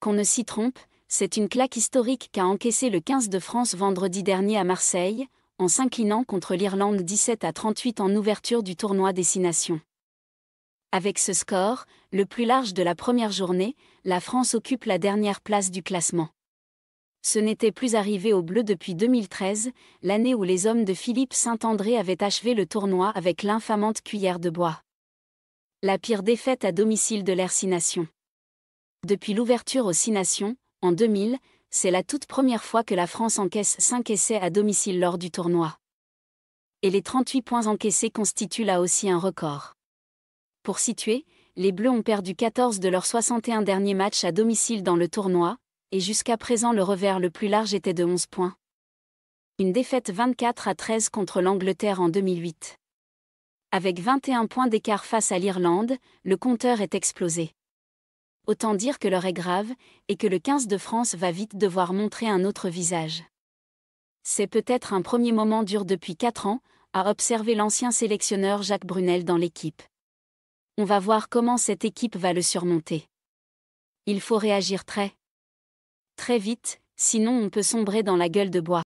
qu'on ne s'y trompe, c'est une claque historique qu'a encaissé le 15 de France vendredi dernier à Marseille, en s'inclinant contre l'Irlande 17 à 38 en ouverture du tournoi Destination. Avec ce score, le plus large de la première journée, la France occupe la dernière place du classement. Ce n'était plus arrivé au bleu depuis 2013, l'année où les hommes de Philippe Saint-André avaient achevé le tournoi avec l'infamante cuillère de bois. La pire défaite à domicile de l'hercination. Depuis l'ouverture aux Six Nations, en 2000, c'est la toute première fois que la France encaisse 5 essais à domicile lors du tournoi. Et les 38 points encaissés constituent là aussi un record. Pour situer, les Bleus ont perdu 14 de leurs 61 derniers matchs à domicile dans le tournoi, et jusqu'à présent le revers le plus large était de 11 points. Une défaite 24 à 13 contre l'Angleterre en 2008. Avec 21 points d'écart face à l'Irlande, le compteur est explosé autant dire que l'heure est grave, et que le 15 de France va vite devoir montrer un autre visage. C'est peut-être un premier moment dur depuis 4 ans, à observer l'ancien sélectionneur Jacques Brunel dans l'équipe. On va voir comment cette équipe va le surmonter. Il faut réagir très très vite, sinon on peut sombrer dans la gueule de bois.